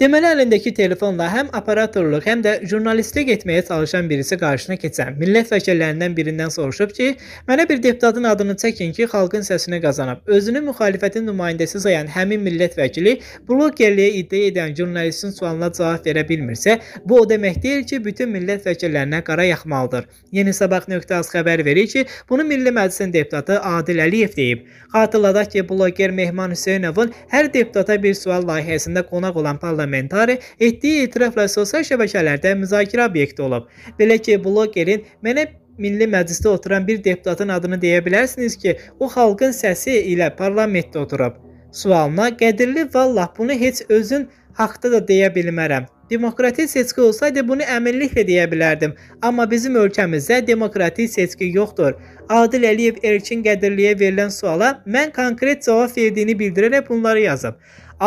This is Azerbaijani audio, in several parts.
Deməli əlindəki telefonla həm operatorluq, həm də jurnalistlik etməyə çalışan birisi qarşına keçən millət vəkillərindən birindən soruşub ki, mənə bir deputatın adını çəkin ki, xalqın səsini qazanıb. Özünü müxalifətin nümayəndəsi sayan həmin millət vəkili blogerliyə iddia edən jurnalistin sualına cavab verə bilmirsə, bu o demək deyil ki, bütün millət vəkillərinə qara yaxmalıdır. Yeni sabah.az xəbər verir ki, bunu Milli Məclisin deputatı Adil Əliyev deyib. Xatırladaq ki, bloger Mehman Hüseynovun hər deputata bir sual layihəsində qonaq olan parlament parlamentari etdiyi etirafla sosial şəbəkələrdə müzakirə obyekti olub. Belə ki, bloqerin mənə Milli Məclisdə oturan bir deputatın adını deyə bilərsiniz ki, o xalqın səsi ilə parlamentdə oturub. Sualına qədirli vallah bunu heç özün haqqda da deyə bilmərəm Demokratik seçki olsaydı bunu əminliklə deyə bilərdim. Amma bizim ölkəmizdə demokratik seçki yoxdur. Adil Əliyev Erkin Qədirliyə verilən suala mən konkret cavab verdiyini bildirərək bunları yazıb.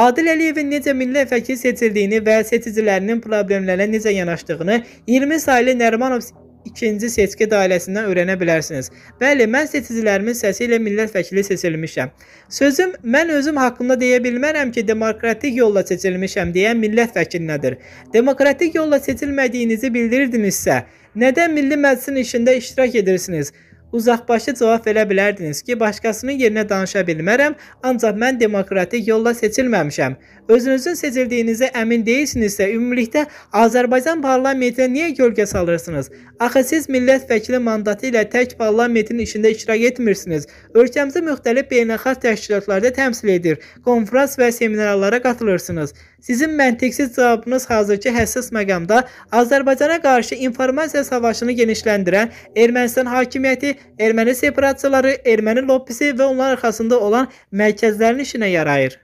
Adil Əliyevin necə milli vəkil seçildiyini və seçicilərinin problemlərə necə yanaşdığını 20 saylı Nərimanov ikinci seçki dairəsindən öyrənə bilərsiniz. Bəli, mən seçicilərimin səsi ilə millət vəkili seçilmişəm. Sözüm mən özüm haqqında deyə bilmərəm ki, demokratik yolla seçilmişəm deyən millət vəkilinədir. Demokratik yolla seçilmədiyinizi bildirirdinizsə, nədən Milli Məclisin işində iştirak edirsiniz? Uzaqbaşı cavab verə bilərdiniz ki, başqasının yerinə danışa bilmərəm, ancaq mən demokratik yolla seçilməmişəm. Özünüzün seçildiyinizə əmin deyilsinizsə, ümumilikdə Azərbaycan parlamentinə niyə gölgə salırsınız? Axı siz millət vəkili mandatı ilə tək parlamentin işində iştirak etmirsiniz. Ölkəmizi müxtəlif beynəlxalq təşkilatlarda təmsil edir, konfrans və seminarlara qatılırsınız. Sizin məntiqsiz cavabınız hazırki həssas məqamda Azərbaycana qarşı informasiya savaşını genişləndirən Ermənistan hakimiyyəti erməni separatiyaları erməni lobbisi və onlar arxasında olan mərkəzlərin işinə yarayır.